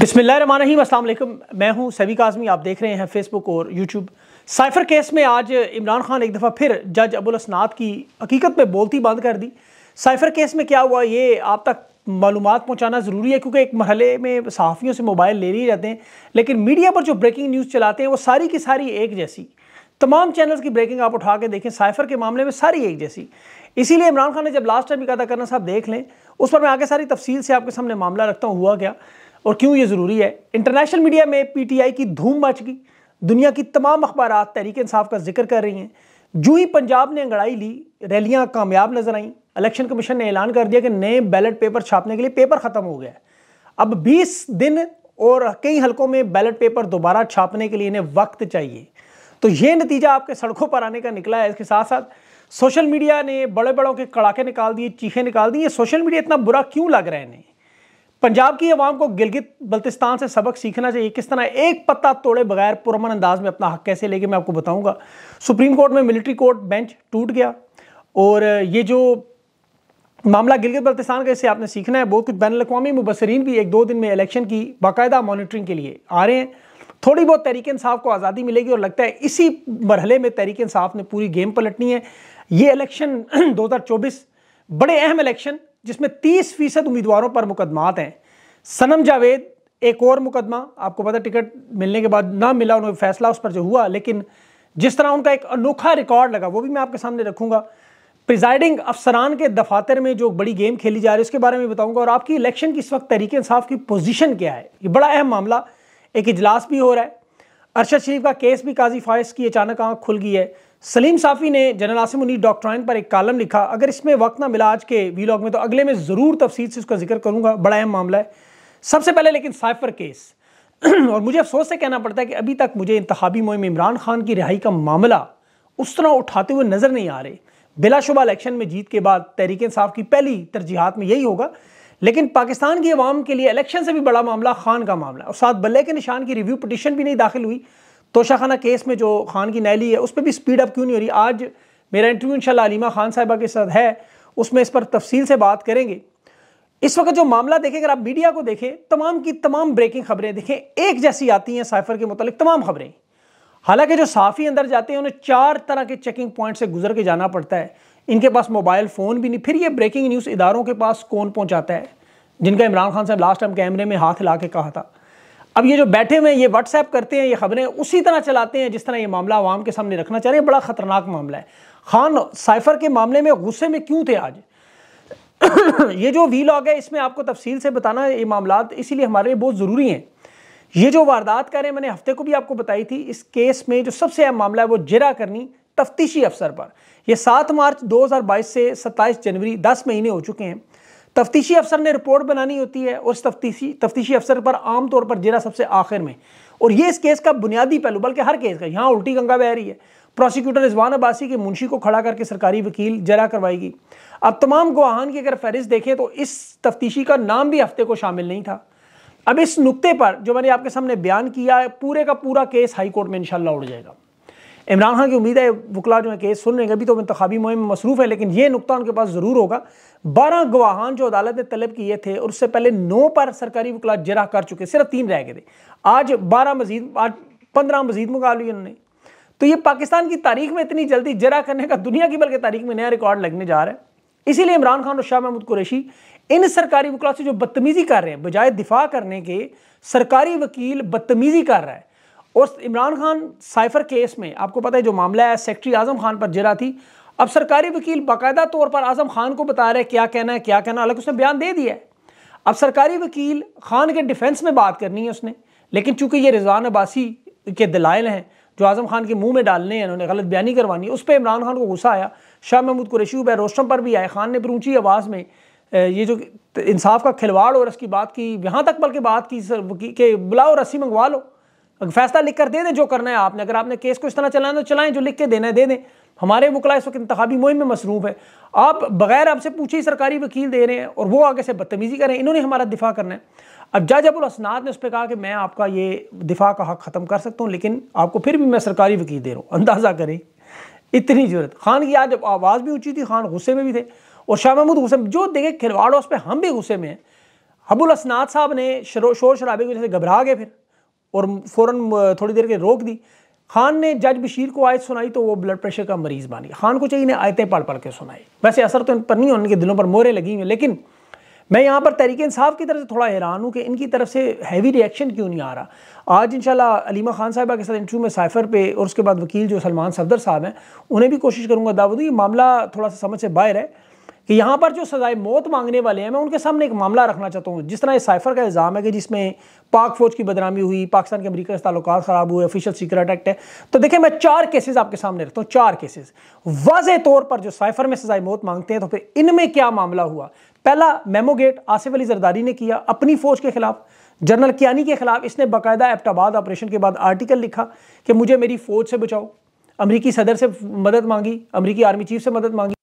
बिसमीम अल्लाम मैं हूं सभी आज़मी आप देख रहे हैं फेसबुक और यूट्यूब साइफर केस में आज इमरान खान एक दफ़ा फिर जज अबुल असनाद की हकीकत में बोलती बंद कर दी साइफर केस में क्या हुआ ये आप तक मालूम पहुँचाना ज़रूरी है क्योंकि एक मरहले में सहाफ़ियों से मोबाइल ले लिए जाते हैं लेकिन मीडिया पर जो ब्रेकिंग न्यूज़ चलाते हैं वो सारी की सारी एक जैसी तमाम चैनल्स की ब्रेकिंग आप उठा के देखें साइफर के मामले में सारी एक जैसी इसीलिए इमरान खान ने जब लास्ट टाइम भी कहा था करना साहब देख लें उस पर मैं आगे सारी तफसील से आपके सामने मामला रखता हूँ हुआ क्या और क्यों ये ज़रूरी है इंटरनेशनल मीडिया में पीटीआई की धूम मच गई दुनिया की तमाम अखबार तहरीक इंसाफ का जिक्र कर रही हैं जू ही पंजाब ने अंगड़ाई ली रैलियाँ कामयाब नजर आईं इलेक्शन कमीशन ने ऐलान कर दिया कि नए बैलेट पेपर छापने के लिए पेपर ख़त्म हो गया अब बीस दिन और कई हलकों में बैलेट पेपर दोबारा छापने के लिए इन्हें वक्त चाहिए तो ये नतीजा आपके सड़कों पर आने का निकला है इसके साथ साथ सोशल मीडिया ने बड़े बड़ों के कड़ाके निकाल दिए चीखें निकाल दी ये सोशल मीडिया इतना बुरा क्यों लग रहा है इन्हें पंजाब की आवाम को गिलगित बल्तिस्तान से सबक सीखना चाहिए किस तरह एक पत्ता तोड़े बगैर पुरमन अंदाज में अपना हक कैसे लेके मैं आपको बताऊंगा सुप्रीम कोर्ट में मिलिट्री कोर्ट बेंच टूट गया और ये जो मामला गिलगित बल्तिस्तान का इससे आपने सीखना है बहुत कुछ बैन अवी मुबसरीन भी एक दो दिन में इलेक्शन की बाकायदा मॉनिटरिंग के लिए आ रहे हैं थोड़ी बहुत तहरीक इंसाफ को आज़ादी मिलेगी और लगता है इसी मरहले में तहरीक इंसाफ ने पूरी गेम पलटनी है ये इलेक्शन चौबीस बड़े अहम इलेक्शन जिसमें 30 फीसद उम्मीदवारों पर मुकदमात हैं सनम जावेद एक और मुकदमा आपको पता टिकट मिलने के बाद ना मिला उन्हें फैसला उस पर जो हुआ लेकिन जिस तरह उनका एक अनोखा रिकॉर्ड लगा वो भी मैं आपके सामने रखूंगा प्रिजाइडिंग अफसरान के दफातर में जो बड़ी गेम खेली जा रही है उसके बारे में बताऊंगा और आपकी इलेक्शन की इस वक्त तरीके इंसाफ की पोजीशन क्या है ये बड़ा अहम मामला एक इजलास भी हो रहा है अरशद शरीफ का केस भी काजी फायस की अचानक आँख खुल गई है सलीम साफ़ी ने जनरल आसिम उन्नी डॉक्ट्राइन पर एक कालम लिखा अगर इसमें वक्त ना मिला आज के वीलॉग में तो अगले में ज़रूर तफसील से उसका जिक्र करूँगा बड़ा अहम मामला है सबसे पहले लेकिन साइफर केस और मुझे अफसोस से कहना पड़ता है कि अभी तक मुझे इंतबी मुहिम इमरान खान की रिहाई का मामला उस तरह उठाते हुए नज़र नहीं आ रहे बिलाशुबा इलेक्शन में जीत के बाद तहरीक इंसाफ की पहली तरजीहत में यही होगा लेकिन पाकिस्तान की आवाम के लिए इलेक्शन से भी बड़ा मामला खान का मामला और साथ बल्ले के निशान की रिव्यू पटिशन भी नहीं दाखिल हुई तोशाखाना केस में जो खान की नैली है उस पर भी स्पीड अप क्यों नहीं हो रही आज मेरा इंटरव्यू इंशाल्लाह अलीमा खान साहबा के साथ है उसमें इस पर तफसील से बात करेंगे इस वक्त जो मामला देखें अगर आप मीडिया को देखें तमाम की तमाम ब्रेकिंग खबरें देखें एक जैसी आती हैं साइफर के मुतालिक तमाम खबरें हालांकि जो साफ़ी अंदर जाते हैं उन्हें चार तरह के चेकिंग पॉइंट से गुजर के जाना पड़ता है इनके पास मोबाइल फ़ोन भी नहीं फिर ये ब्रेकिंग न्यूज़ इदारों के पास कौन पहुँचाता है जिनका इमरान खान साहब लास्ट टाइम कैमरे में हाथ ला के कहा था अब ये जो बैठे हुए हैं ये व्हाट्सएप करते हैं ये खबरें उसी तरह चलाते हैं जिस तरह ये मामला आवाम के सामने रखना चाह रहे हैं बड़ा ख़तरनाक मामला है खान साइफर के मामले में गुस्से में क्यों थे आज ये जो वी लॉग है इसमें आपको तफसील से बताना ये मामला इसीलिए हमारे लिए बहुत ज़रूरी हैं ये जो वारदात करें मैंने हफ्ते को भी आपको बताई थी इस केस में जो सबसे अहम मामला है वो जरा करनी तफ्तीशी अफसर पर यह सात मार्च 2022 से 27 जनवरी 10 महीने हो चुके हैं तफ्तीशी अफसर ने रिपोर्ट बनानी होती है और तफ्तीशी तफ्तीशी अफसर पर आमतौर पर जरा सबसे आखिर में और ये इस केस का बुनियादी पहलू बल्कि हर केस का यहाँ उल्टी गंगा बह रही है प्रोसिक्यूटर रिजवान अब्बासी के मुंशी को खड़ा करके सरकारी वकील जरा करवाएगी अब तमाम गुआहान की अगर फहरिस्त देखें तो इस तफ्तीशी का नाम भी हफ्ते को शामिल नहीं था अब इस नुकते पर जो मैंने आपके सामने बयान किया है पूरे का पूरा केस हाई कोर्ट में इंशाल्लाह उड़ जाएगा इमरान खान की उम्मीद है वकला जो है केस सुन रहे हैं अभी तो इंतबी मुहिम में मसरूफ़ है लेकिन ये नुकता उनके पास ज़रूर होगा बारह गवाहान जो अदालत ने तलब किए थे और उससे पहले नौ पर सरकारी वकला जरा कर चुके सिर्फ तीन रह गए थे आज बारह मजीद आज पंद्रह मजीद मंगा ली उन्होंने तो ये पाकिस्तान की तारीख में इतनी जल्दी जरा करने का दुनिया की बल्कि तारीख में नया रिकॉर्ड लगने जा रहा है इसीलिए इमरान खान और शाह महमूद कुरैशी इन सरकारी वकला से जो बदतमीज़ी कर रहे हैं बजाय दिफा करने के सरकारी वकील बदतमीज़ी कर रहा है और इमरान खान साइफर केस में आपको पता है जो मामला है सेक्रेटरी आजम खान पर जरा थी अब सरकारी वकील बाकायदा तौर पर आजम खान को बता रहे हैं क्या कहना है क्या कहना हालांकि उसने बयान दे दिया है अब सरकारी वकील खान के डिफेंस में बात करनी है उसने लेकिन चूंकि ये रिजवान अब्बासी के दलाइल हैं जो आज़म खान के मुंह में डालने हैं इन्होंने गलत बयानी करवानी उस पर इमरान खान को गुस्सा आया शाह महमूद कुरेशी बैर रोस्टम पर भी आए खान ने फिर ऊँची आवाज़ में ये जो इंसाफ का खिलवाड़ और इसकी बात की यहाँ तक बल्कि बात की सर कि बुलाओ रस्सी मंगवा लो फैसला लिख कर दे दें जो करना है आपने अगर आपने केस को इस तरह चलाना है तो चलाएं जो लिख के देना है दे दें हमारे वकला इस वक्त इंतबी मुहिम में मसरूफ़ है आप बगैर आपसे पूछे ही सरकारी वकील दे रहे हैं और वो आगे से बदतमीज़ी करें इन्होंने हमारा दिफा करना है अब जज अबुल असनाद ने उस पर कहा कि मैं आपका ये दिफा का हक ख़त्म कर सकता हूँ लेकिन आपको फिर भी मैं सरकारी वकील दे रहा हूँ अंदाज़ा करें इतनी जरूरत खान की आज आवाज़ भी ऊँची थी खान गुस्से में भी थे और शाह महमूद गुस्से में जो देखे खिलवाड़ उस पर हम भी गुस्से में हैं अबुल असनाद साहब ने शरो शोर शराबे की वजह से घबरा गए फिर और फ़ौर थोड़ी देर के रोक दी खान ने जज बशीर को आयत सुनाई तो वो ब्लड प्रेशर का मरीज़ बन गया खान को चाहिए ने आयतें पढ़ पढ़ के सुनाई वैसे असर तो इन पर नहीं उनके दिलों पर मोरें लगी हुई लेकिन मैं यहाँ पर तहरीक इंसाफ की तरफ से थोड़ा हैरान हूँ कि इनकी तरफ से हैवी रिएक्शन क्यों नहीं आ रहा आज इंशाल्लाह अलीमा खान साहबा के साथ इंटरव्यू में साइफर पे और उसके बाद वकील जो सलमान सफदर साहब हैं उन्हें भी कोशिश करूँगा दावा दूँ ये मामला थोड़ा सा समझ से बाहर है कि यहाँ पर जो सजाए मौत मांगने वाले हैं मैं उनके सामने एक मामला रखना चाहता हूँ जिस तरह इस साइफर का इल्ज़ाम है कि जिसमें पाक फ़ौज की बदनामी हुई पाकिस्तान के अमरीका से ताल्लुक ख़राब हुए ऑफिशियल सीक्रेट एक्ट है तो देखिए मैं चार केसेज आपके सामने रखता हूँ चार केसेज वाज तौर पर जो साइफर में सजाए मौत मांगते हैं तो फिर इनमें क्या मामला हुआ पहला मेमोगेट आसिफ अली जरदारी ने किया अपनी फ़ौज के ख़िलाफ़ जनरल कियानी के ख़िलाफ़ इसने बाकायदा एप्टाबाद ऑपरेशन के बाद आर्टिकल लिखा कि मुझे मेरी फ़ौज से बचाओ अमरीकी सदर से मदद मांगी अमरीकी आर्मी चीफ से मदद मांगी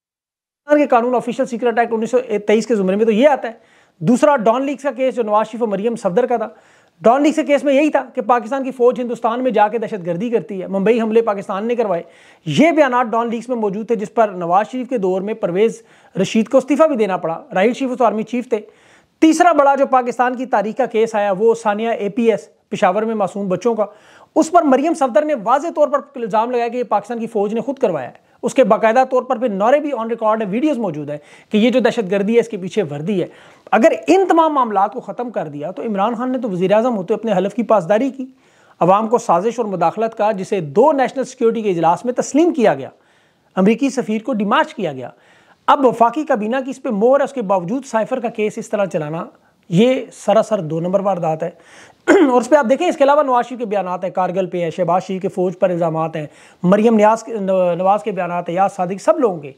के कानून ऑफिशियल सीक्रेट एक्ट उन्नीस के जुमरे में तो ये आता है दूसरा डॉन लीग का केस जो नवाज शरीफ और मरियम सफदर का था डॉन लीग के केस में यही था कि पाकिस्तान की फौज हिंदुस्तान में दहशत दहशतगर्दी करती है मुंबई हमले पाकिस्तान ने करवाए ये बयान डॉन लीग में मौजूद थे जिस पर नवाज शरीफ के दौर में परवेज़ रशीद को इस्तीफ़ा भी देना पड़ा राहल शरीफ उस आर्मी चीफ थे तीसरा बड़ा जो पाकिस्तान की तारीख का केस आया वो सानिया ए पी एस पिशावर में मासूम बच्चों का उस पर मरियम सफदर ने वाज तौर पर इल्ज़ाम लगाया कि ये पाकिस्तान की फ़ौज ने खुद करवाया है उसके बाकायदा तौर पर फिर नौरे भी ऑन रिकॉर्ड है वीडियोज़ मौजूद है कि ये जो दहशत गर्दी है इसके पीछे वर्दी है अगर इन तमाम मामला को ख़त्म कर दिया तो इमरान खान ने तो वजी अजम होते अपने हलफ की पासदारी की अवाम को साजिश और मुदाखलत का जिसे दो नेशनल सिक्योरिटी के इजलास में तस्लीम किया गया अमरीकी सफ़ीर को डिमार्च किया गया अब वफाकी काबीना की इस पर मोर है उसके बावजूद साइफर का केस इस तरह चलाना ये सरासर दो नंबर वारदात है और उस पर आप देखें इसके अलावा नवाज शरीफ के बयान हैं कारगिल पे है शहबाज शरीफ के फ़ौज पर इल्ज़ाम हैं मरियम न्याज नवाज़ के बयान हैं याज सादिक सब लोगों के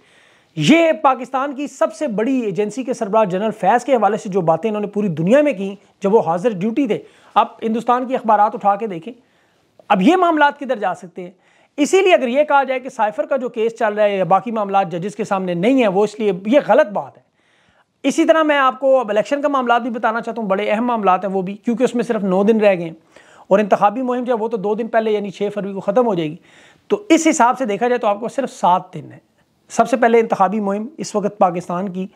ये पाकिस्तान की सबसे बड़ी एजेंसी के सरबराह जनरल फैज़ के हवाले से जो बातें इन्होंने पूरी दुनिया में की जब वो हाजिर ड्यूटी थे आप हिंदुस्तान की अखबार उठा के देखें अब ये मामला किधर जा सकते हैं इसीलिए अगर ये कहा जाए कि साइफर का जो केस चल रहा है या बाकी मामला जजेस के सामने नहीं है वो इसलिए ये गलत बात है इसी तरह मैं आपको अब इलेक्शन का मामला भी बताना चाहता हूँ बड़े अहम मामला हैं वो भी क्योंकि उसमें सिर्फ नौ दिन रह गए हैं और इंतबी मुहिम जो है वो तो दो दिन पहले यानी छः फरवरी को ख़त्म हो जाएगी तो इस हिसाब से देखा जाए तो आपको सिर्फ सात दिन है सबसे पहले इंतबी मुहिम इस वक्त पाकिस्तान की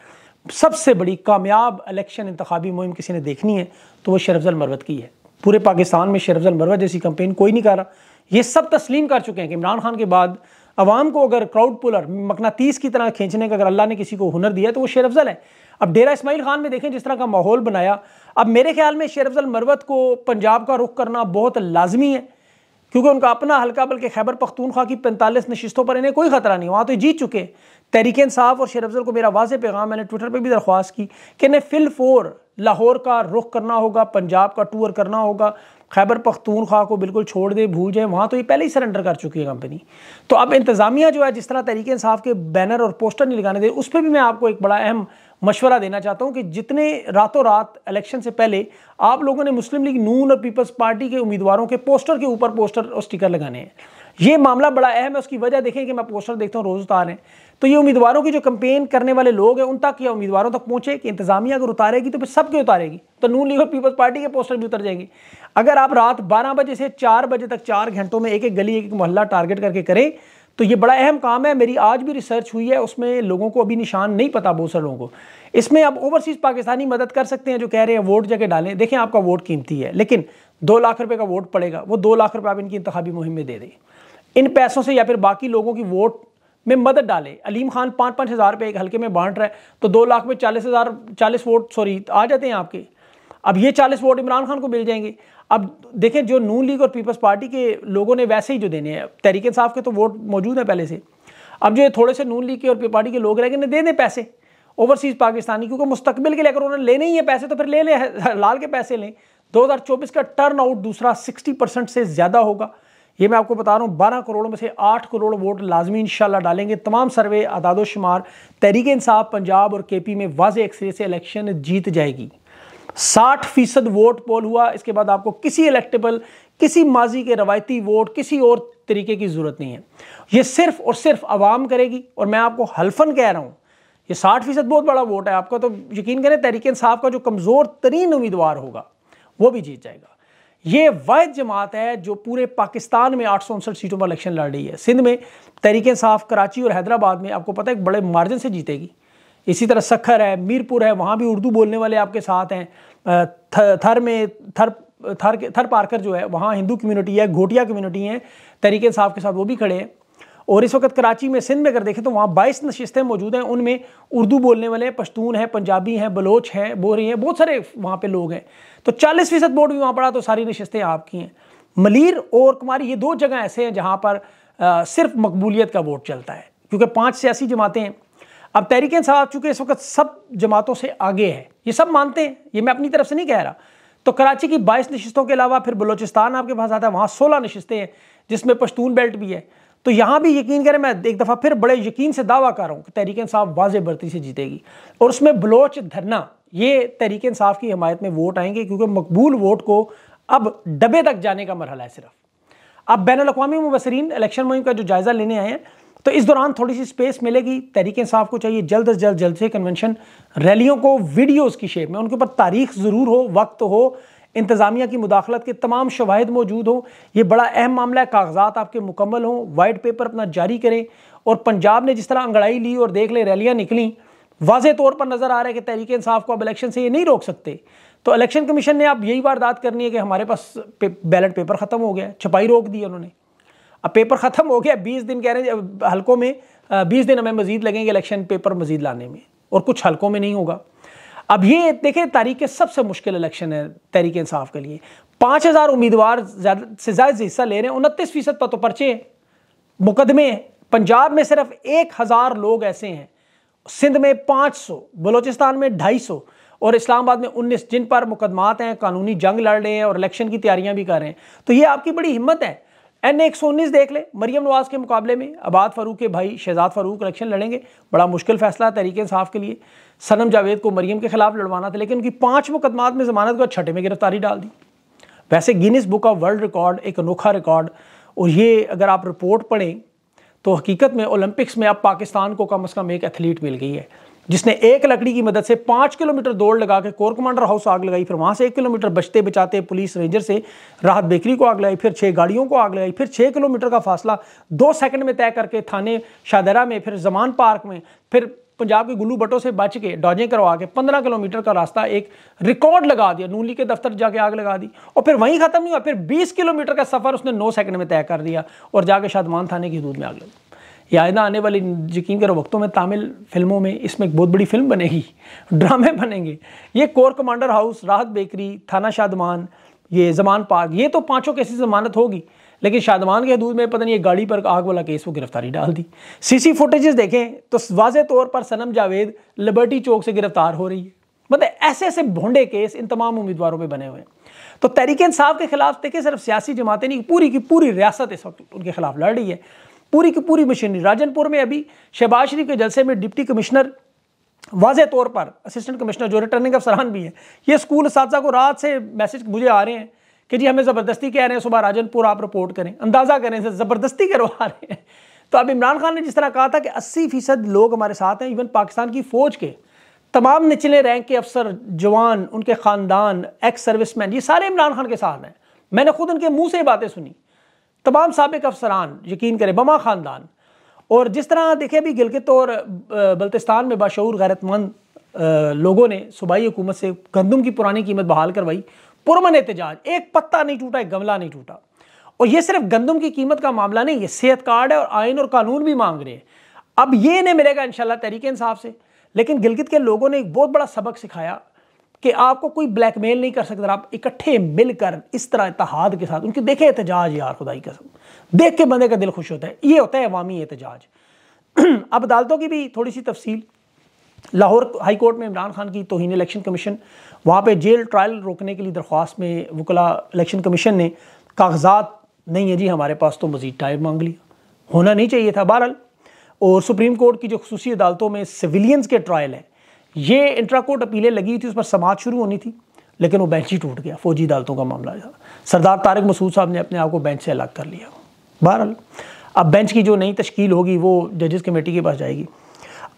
सबसे बड़ी कामयाब इलेक्शन इंतबी मुहिम किसी ने देखनी है तो वो शरफजल मरवत की है पूरे पाकिस्तान में शरफजल मरवत जैसी कंपेन कोई नहीं कर रहा ये सब तस्लीम कर चुके हैं कि इमरान खान के बाद अवाम को अगर क्राउड पुलर मकनातीस की तरह खींचने का अगर अल्लाह ने किसी को हुनर दिया तो वो शेरफजल है अब डेरा इसमाइल खान में देखें जिस तरह का माहौल बनाया अब मेरे ख्याल में शेर अफजल मरवत को पंजाब का रुख करना बहुत लाजमी है क्योंकि उनका अपना हल्का बल्कि खैबर पख्तूनख्वा की पैंतालीस नशस्तों पर इन्हें कोई ख़तरा नहीं वहाँ तो जीत चुके तहरीक इंसाफ और शेर अफजल को मेरा वाज पैगाम मैंने ट्विटर पर भी दरख्वास्त की कि इन्हें फिल फोर लाहौर का रुख करना होगा पंजाब का टूर करना होगा खैबर पख्तूनख्वा को बिल्कुल छोड़ दे भूल जाए वहाँ तो ये पहले ही सरेंडर कर चुकी है कंपनी तो अब इंतज़ामिया जो है जिस तरह तहरीक इंसाफ के बैनर और पोस्टर नहीं लगाने दे उस पर भी मैं आपको एक बड़ा अहम मशवरा देना चाहता हूँ कि जितने रातों रात इलेक्शन से पहले आप लोगों ने मुस्लिम लीग नून और पीपल्स पार्टी के उम्मीदवारों के पोस्टर के ऊपर पोस्टर और स्टिकर लगाने हैं ये मामला बड़ा अहम है उसकी वजह देखें कि मैं पोस्टर देखता हूँ रोज़ उतारें तो ये उम्मीदवारों की जो कंपेन करने वाले लोग हैं उन तक या उम्मीदवारों तक पहुँचे कि इंतजामिया अगर उतारेगी तो फिर सबके उतारेगी तो नून लीग और पीपल्स पार्टी के पोस्टर भी उतर जाएंगे अगर आप रात बारह बजे से चार बजे तक चार घंटों में एक एक गली एक एक मोहल्ला टारगेट करके करें तो ये बड़ा अहम काम है मेरी आज भी रिसर्च हुई है उसमें लोगों को अभी निशान नहीं पता बहुत सारे लोगों को इसमें आप ओवरसीज़ पाकिस्तानी मदद कर सकते हैं जो कह रहे हैं वोट जगह डालें देखें आपका वोट कीमती है लेकिन दो लाख रुपये का वोट पड़ेगा वो दो लाख रुपये आप इनकी इंतबी मुहिम में दे दें इन पैसों से या फिर बाकी लोगों की वोट में मदद डालें अलीम खान पाँच पाँच हज़ार रुपये एक हल्के में बांट रहा है तो दो लाख में चालीस हज़ार चालीस वोट सॉरी आ जाते हैं आपके अब ये चालीस वोट इमरान खान को मिल जाएंगे अब देखें जो नून लीग और पीपल्स पार्टी के लोगों ने वैसे ही जो देने हैं तहरीक साफ के तो वोट मौजूद हैं पहले से अब जो थोड़े से नून लीग के और पीपल पार्टी के लोग रह गए दे दें पैसे ओवरसीज़ पाकिस्तानी क्योंकि मुस्तबिल के लिए अगर उन्होंने लेने ही है पैसे तो फिर ले लें लाल के पैसे लें चौबीस का टर्न आउट दूसरा सिक्सटी परसेंट से ज़्यादा होगा ये मैं आपको बता रहा हूँ बारह करोड़ में से आठ करोड़ वोट लाजमी इंशाल्लाह डालेंगे तमाम सर्वे अदादोशुमार तहरीक इंसाफ पंजाब और के पी में वाज एक्सरे से इलेक्शन जीत जाएगी साठ फीसद वोट पोल हुआ इसके बाद आपको किसी इलेक्टेबल किसी माजी के रवायती वोट किसी और तरीके की ज़रूरत नहीं है ये सिर्फ और सिर्फ आवाम करेगी और मैं आपको हल्फन कह रहा हूँ ये साठ फीसद बहुत बड़ा वोट है आपका तो यकीन करें तहरीक इंसाफ का जो कमज़ोर तरीन उम्मीदवार होगा वो भी जीत जाएगा ये वाद जमात है जो पूरे पाकिस्तान में आठ सीटों पर इलेक्शन लड़ रही है सिंध में तहरीक इंसाफ कराची और हैदराबाद में आपको पता है बड़े मार्जिन से जीतेगी इसी तरह सखर है मीरपुर है वहाँ भी उर्दू बोलने वाले आपके साथ हैं थर में थर थर के थर पारकर जो है वहाँ हिंदू कम्युनिटी है घोटिया कम्युनिटी है तरीके साहब के साथ वो भी खड़े हैं और इस वक्त कराची में सिंध में अगर देखें तो वहाँ बाईस नशस्तें मौजूद हैं उनमें उर्दू बोलने वाले पश्तून हैं पंजाबी हैं बलोच हैं बोरी हैं बहुत सारे वहाँ पे लोग हैं तो चालीस फीसद वोट भी वहाँ पड़ा तो सारी नशस्तें आपकी हैं मलिर और कुमारी ये दो जगह ऐसे हैं जहाँ पर आ, सिर्फ मकबूलीत का वोट चलता है क्योंकि पाँच सियासी जमातें हैं अब तहरीक इंसाफ चूंकि इस वक्त सब जमातों से आगे है ये सब मानते हैं ये मैं अपनी तरफ से नहीं कह रहा तो कराची की बाईस नशस्तों के अलावा फिर बलोचिस्तान आपके पास आता है वहाँ सोलह नशस्तें हैं जिसमें पश्तून बेल्ट भी है तो यहाँ भी यकीन करें मैं एक दफ़ा फिर बड़े यकीन से दावा कर रहा हूँ कि तहरीक इंसाफ वाज बर्ती से जीतेगी और उसमें बलोच धरना ये तहरीक इंसाफ की हमायत में वोट आएंगे क्योंकि मकबूल वोट को अब डबे तक जाने का मरहला है सिर्फ अब बैन अवी मुबसरीन इलेक्शन मुहिम का जो जायज़ा लेने आए हैं तो इस दौरान थोड़ी सी स्पेस मिलेगी तरीके साफ़ को चाहिए जल्द अज जल्द जल्द से कन्वेंशन रैलियों को वीडियोस की शेप में उनके ऊपर तारीख ज़रूर हो वक्त हो इंतज़ामिया की मुदाखलत के तमाम शवाहद मौजूद हों ये बड़ा अहम मामला है कागजात आपके मुकम्मल हों वाइट पेपर अपना जारी करें और पंजाब ने जिस तरह अंगड़ाई ली और देख ले रैलियाँ निकली वाज तौर पर नज़र आ रहा है कि तहरीक इंसाफ को अब इलेक्शन से ये नहीं रोक सकते तो इलेक्शन कमीशन ने अब यही वारदात करनी है कि हमारे पास पे, बैलेट पेपर ख़त्म हो गया छपाई रोक दी उन्होंने अब पेपर ख़त्म हो गया बीस दिन कह रहे हैं हल्कों में बीस दिन हमें मजीद लगेंगे इलेक्शन पेपर मजीद लाने में और कुछ हल्कों में नहीं होगा अब ये देखें तारीख सबसे मुश्किल इलेक्शन है तहरीक इंसाफ के लिए पाँच हज़ार उम्मीदवार ज़्यादा से ज़्यादा हिस्सा ले रहे हैं उनतीस फीसद पर तो पर्चे हैं मुकदमे हैं पंजाब में सिर्फ एक हज़ार लोग ऐसे हैं सिंध में पाँच सौ बलोचिस्तान में ढाई सौ और इस्लामाबाद में उन्नीस जिन पर मुकदमात हैं कानूनी जंग लड़ रहे हैं और इलेक्शन की तैयारियां भी कर रहे हैं तो ये आपकी बड़ी हिम्मत है एन एक देख ले मरियम नवाज़ के मुकाबले में आबाद फ़ारूक के भाई शहजाद फ़ारूक इलेक्शन लड़ेंगे बड़ा मुश्किल फैसला है तरीके इंसाफ के लिए सनम जावेद को मरियम के ख़िलाफ़ लड़वाना था लेकिन उनकी पाँच मुकदमात में ज़मानत को छठे में गिरफ्तारी डाल दी वैसे Guinness book of world record एक अनोखा रिकॉर्ड और ये अगर आप रिपोर्ट पढ़ें तो हकीकत में ओलंपिक्स में अब पाकिस्तान को कम अज़ कम एक एथलीट मिल गई है जिसने एक लकड़ी की मदद से पाँच किलोमीटर दौड़ लगा के कोर कमांडर हाउस आग लगाई फिर वहाँ से एक किलोमीटर बचते बचाते पुलिस रेंजर से राहत बेकरी को आग लगाई फिर छः गाड़ियों को आग लगाई फिर छः किलोमीटर का फासला दो सेकंड में तय करके थाने शादरा में फिर जमान पार्क में फिर पंजाब के गुल्लू बटों से बच के डॉजें करवा के पंद्रह किलोमीटर का रास्ता एक रिकॉर्ड लगा दिया नूली के दफ्तर जाके आग लगा दी और फिर वहीं ख़त्म नहीं हुआ फिर बीस किलोमीटर का सफ़र उसने नौ सेकंड में तय कर दिया और जाके शादमान थाने की हदूद में आग लगी आइंदा आने वाले यकीन करो वक्तों में तमिल फिल्मों में इसमें एक बहुत बड़ी फिल्म बनेगी ड्रामे बनेंगे ये corps commander house Rahat bakery थाना शादमान ये जमान पार्क ये तो पांचों केसेस जमानत होगी लेकिन शादमान के हदूद में पता नहीं ये गाड़ी पर आग वाला केस वो गिरफ्तारी डाल दी सीसी फुटेजेस देखें तो वाज तौर पर सनम जावेद लिबर्टी चौक से गिरफ्तार हो रही है मतलब ऐसे ऐसे भोंडे केस इन तमाम उम्मीदवारों पर बने हुए हैं तो तहरीक साहब के खिलाफ देखिए सिर्फ सियासी जमातें नहीं पूरी की पूरी रियासत इस वक्त उनके खिलाफ लड़ रही है पूरी की पूरी मशीनरी राजनपुर में अभी शहबाज शरीफ के जलसे में डिप्टी कमिश्नर वाज तौर पर असिस्टेंट कमिश्नर जो रिटर्निंग अफसरान भी हैं ये स्कूल इस को रात से मैसेज मुझे आ रहे हैं कि जी हमें ज़बरदस्ती कह रहे हैं सुबह राजनपुर आप रिपोर्ट करें अंदाज़ा करें ज़बरदस्ती करवा रहे हैं तो अब इमरान खान ने जिस तरह कहा था कि अस्सी फ़ीसद लोग हमारे साथ हैं इवन पाकिस्तान की फ़ौज के तमाम निचले रैंक के अफसर जवान उनके ख़ानदान एक्स मैन ये सारे इमरान खान के साथ हैं मैंने खुद उनके मुँह से बातें सुनी तमाम सबक अफसरान यकीन करें बमा ख़ानदान और जिस तरह देखे भी गिलगित और बल्तिस्तान में बाशूर गैरतमंद लोगों ने सूबाई हुकूमत से गंदम की पुरानी कीमत बहाल करवाई पुरमन एहतजाज एक पत्ता नहीं टूटा एक गमला नहीं टूटा और ये सिर्फ गंदम की कीमत का मामला नहीं ये सेहत कार्ड है और आइन और कानून भी मांग रहे हैं अब ये नहीं मिलेगा इन तहरीक इंसाफ से लेकिन गिलगित के लोगों ने एक बहुत बड़ा सबक सिखाया कि आपको कोई ब्लैकमेल नहीं कर सकता आप इकट्ठे मिलकर इस तरह इतिहाद के साथ उनके देखे एहतजाज यार खुदाई कसम देख के बंदे का दिल खुश होता है ये होता है अवामी एहतजाज अब अदालतों की भी थोड़ी सी तफसील लाहौर हाई कोर्ट में इमरान खान की तोहन इलेक्शन कमीशन वहाँ पे जेल ट्रायल रोकने के लिए दरख्वास्त में वकला इलेक्शन कमीशन ने कागजात नहीं है जी हमारे पास तो मज़ीद टाइम मांग लिया होना नहीं चाहिए था बहरहाल और सुप्रीम कोर्ट की जो खसूसी अदालतों में सिविलियंस के ट्रायल हैं ये कोर्ट अपीलें लगी थी उस पर समाज शुरू होनी थी लेकिन वो बेंच ही टूट गया फौजी अदालतों का मामला सरदार तारक मसूद साहब ने अपने आप को बेंच से अलग कर लिया बहरहाल अब बेंच की जो नई तश्कील होगी वो जजेस कमेटी के पास जाएगी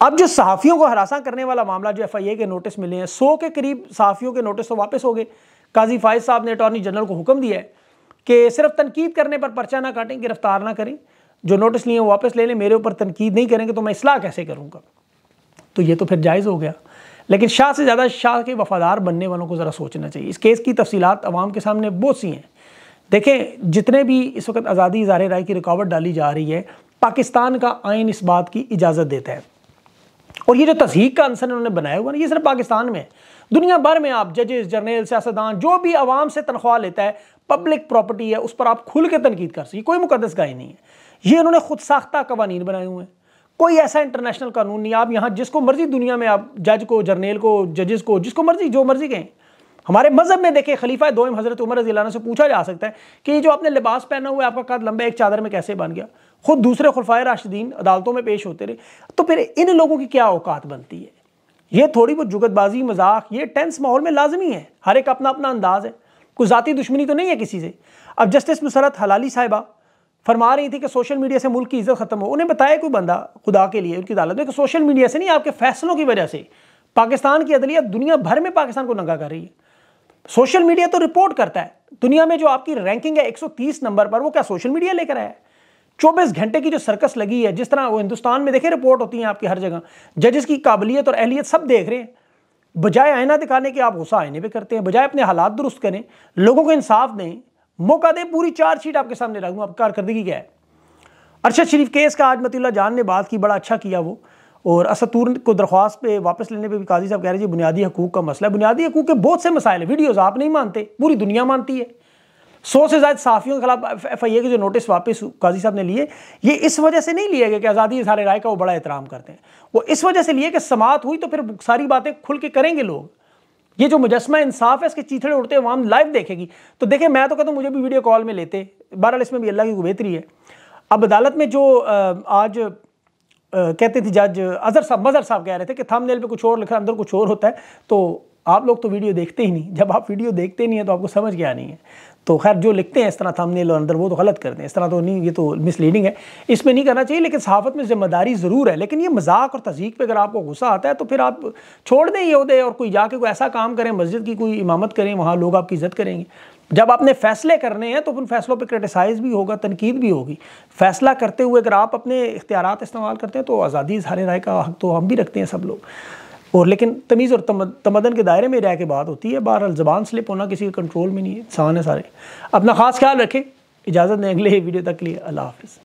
अब जो सहाफ़ियों को हरासा करने वाला मामला जो एफ आई ए के नोटिस मिले हैं सौ के करीब सहाफ़ियों के नोटिस तो वापस हो गए काजी फायज साहब ने अटॉर्नी जनरल को हुक्म दिया है कि सिर्फ तनकीद करने पर पर्चा ना काटें गिरफ्तार ना करें जो नोटिस लिए वापस ले लें मेरे ऊपर तनकीद नहीं करेंगे तो मैं इसलाह कैसे करूँगा तो ये तो फिर जायज़ हो गया लेकिन शाह से ज़्यादा शाह के वफादार बनने वालों को ज़रा सोचना चाहिए इस केस की तफसीत आवाम के सामने बहुत सी हैं देखें जितने भी इस वक्त आज़ादी इजार राय की रुकावट डाली जा रही है पाकिस्तान का आयन इस बात की इजाज़त देता है और ये जो तस्हीक का आंसर उन्होंने बनाया हुआ ना ये सिर्फ पाकिस्तान में दुनिया भर में आप जजेस जर्नल सियासतदान जो भी आवाम से तनख्वाह लेता है पब्लिक प्रॉपर्टी है उस पर आप खुल के तनकीद कर सकिए कोई मुकदस गाय नहीं है ये उन्होंने खुद साख्ता कवानीन बनाए हुए हैं कोई ऐसा इंटरनेशनल कानून नहीं आप यहाँ जिसको मर्जी दुनिया में आप जज को जर्नेल को जजेस को जिसको मर्जी जो मर्जी कहें हमारे मजहब में देखें खलीफा दो हजरत उमर रजीलाना से पूछा जा सकता है कि जो आपने लिबास पहना हुआ है आपका कद लंबा एक चादर में कैसे बन गया खुद दूसरे खुलफाए राशिदीन अदालतों में पेश होते रहे तो फिर इन लोगों की क्या औकात बनती है ये थोड़ी बहुत जुगतबाजी मजाक ये टेंस माहौल में लाजमी है हर एक अपना अपना अंदाज है कोई ज़ाती दुश्मनी तो नहीं है किसी से अब जस्टिस मुसरत हलाली साहिबा फरमा रही थी कि सोशल मीडिया से मुल्क की इज्जत खत्म हो उन्हें बताया कोई बंदा खुदा के लिए उनकी अदालत में कि सोशल मीडिया से नहीं आपके फैसलों की वजह से पाकिस्तान की अदलिया दुनिया भर में पाकिस्तान को नंगा कर रही है सोशल मीडिया तो रिपोर्ट करता है दुनिया में जो आपकी रैंकिंग है 130 नंबर पर वो क्या सोशल मीडिया लेकर आया है चौबीस घंटे की जो सर्कस लगी है जिस तरह वो हिंदुस्तान में देखे रिपोर्ट होती है आपकी हर जगह जजेस की काबिलियत और अहलियत सब देख रहे हैं बजाय आयना दिखाने के आप गुस्सा आईने पर करते हैं बजाय अपने हालात दुरुस्त करें लोगों को इंसाफ दें मौका दें पूरी चार्जशीट आपके सामने रख दूँ आप कारकर्दगी क्या है अरशद शरीफ केस का आज मतिल्ला जान ने बात की बड़ा अच्छा किया वो और असतूर को दरख्वास्त पे वापस लेने पे भी काजी साहब कह रहे हैं बुनियादी हकूक का मसला है बुनियादी हकूक के बहुत से मसाइल है वीडियोस आप नहीं मानते पूरी दुनिया मानती है सौ से ज़्यादा साफियों के खिलाफ एफ आई ए के जो नोटिस वापस काजी साहब ने लिए ये इस वजह से नहीं लिए गए कि आज़ादी इजहार राय का वो बड़ा एहतराम करते हैं वो इस वजह से लिए कि समात हुई तो फिर सारी बातें खुल के करेंगे लोग ये जो मुजस्मा इंसाफ है इसके चीथड़े उड़ते वाम लाइव देखेगी तो देखें मैं तो कहता हूँ मुझे भी वीडियो कॉल में लेते बहरहाल इसमें भी अल्लाह की बेहतरी है अब अदालत में जो आज कहते थे जज अजहर साहब मजहर साहब कह रहे थे कि थंबनेल पे कुछ और लिखा अंदर कुछ और होता है तो आप लोग तो वीडियो देखते ही नहीं जब आप वीडियो देखते नहीं है तो आपको समझ गया नहीं है तो खैर जो लिखते हैं इस तरह थंबनेल और अंदर वो तो गलत करते हैं इस तरह तो नहीं ये तो मिसलीडिंग है इसमें नहीं करना चाहिए लेकिन सहाफत में जिम्मेदारी ज़रूर है लेकिन ये मजाक और तजीक पे अगर आपको गुस्सा आता है तो फिर आप छोड़ दें ये उदय और कोई जाके कोई ऐसा काम करें मस्जिद की कोई इमामत करें वहाँ लोग आपकी इज्जत करेंगे जब आपने फैसले करने हैं तो उन फैसलों पर क्रिटिसाइज भी होगा तनकीद भी होगी फैसला करते हुए अगर आप अपने इख्तियार इस्तेमाल करते हैं तो आज़ादी इजहार राय का हक तो हम भी रखते हैं सब लोग और लेकिन तमीज़ और तमदन के दायरे में रह के बात होती है बहरहाल ज़बान स्लिप होना किसी के कंट्रोल में नहीं है इंसान है सारे अपना ख़ास ख्याल रखें इजाज़त दें अगले वीडियो तक के लिए अल्लाह हाफ़